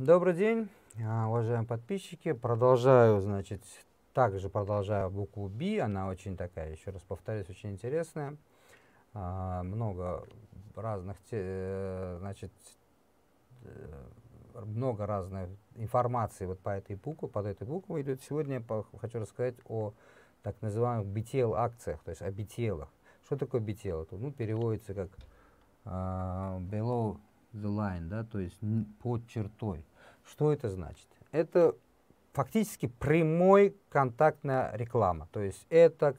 Добрый день, а, уважаемые подписчики. Продолжаю, значит, также продолжаю букву B. Она очень такая, еще раз повторюсь, очень интересная. А, много разных, э, значит, э, много разной информации вот по этой букве, под этой буквой идет. Сегодня я хочу рассказать о так называемых BTL акциях, то есть о BTL. Что такое BTL? Это, ну, переводится как а, below the line, да, то есть под чертой. Что это значит? Это фактически прямой контактная реклама. То есть это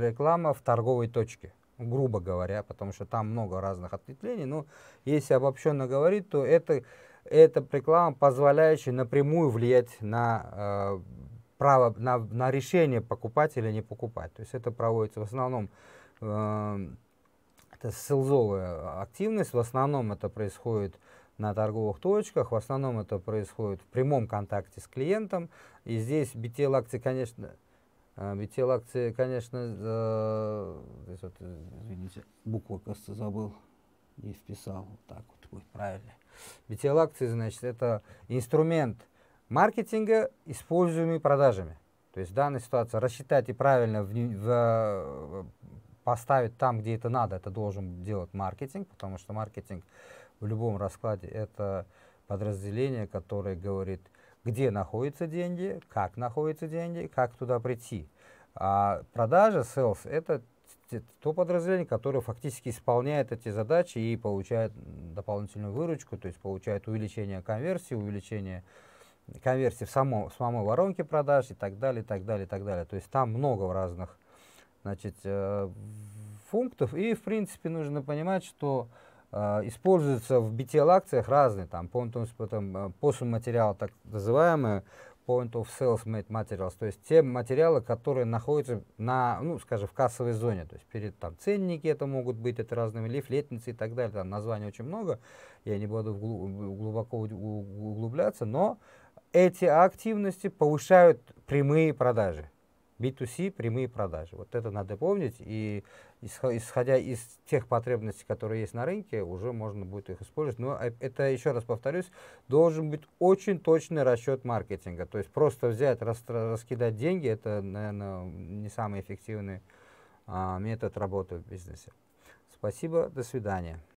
реклама в торговой точке, грубо говоря, потому что там много разных ответвлений. Но если обобщенно говорить, то это, это реклама, позволяющая напрямую влиять на э, право, на, на решение покупать или не покупать. То есть это проводится в основном э, это селзовая активность, в основном это происходит на торговых точках. В основном это происходит в прямом контакте с клиентом. И здесь BTL акции, конечно, э, BTL акции, конечно, за... Э, здесь вот, извините, букву, кажется, забыл, не вписал. Вот так вот будет правильно. BTL акции, значит, это инструмент маркетинга, используемый продажами. То есть в данной ситуации рассчитать и правильно в, в, э, поставить там, где это надо, это должен делать маркетинг, потому что маркетинг в любом раскладе это подразделение, которое говорит, где находятся деньги, как находятся деньги, как туда прийти. А продажа, sales, это то подразделение, которое фактически исполняет эти задачи и получает дополнительную выручку, то есть получает увеличение конверсии, увеличение конверсии в самом, в самой воронке продаж и так далее, и так далее, и так далее. То есть там много разных значит, пунктов. Э, и, в принципе, нужно понимать, что э, используются в BTL-акциях разные, там, point of, потом, э, посум материал, так называемые, point of sales made materials, то есть те материалы, которые находятся на, ну, скажем, в кассовой зоне, то есть перед там ценники это могут быть, это разными лифлетницы и так далее, там названий очень много, я не буду глубоко углубляться, но эти активности повышают прямые продажи. B2C прямые продажи. Вот это надо помнить. И исходя из тех потребностей, которые есть на рынке, уже можно будет их использовать. Но а, это, еще раз повторюсь, должен быть очень точный расчет маркетинга. То есть просто взять, рас, раскидать деньги, это, наверное, не самый эффективный а, метод работы в бизнесе. Спасибо, до свидания.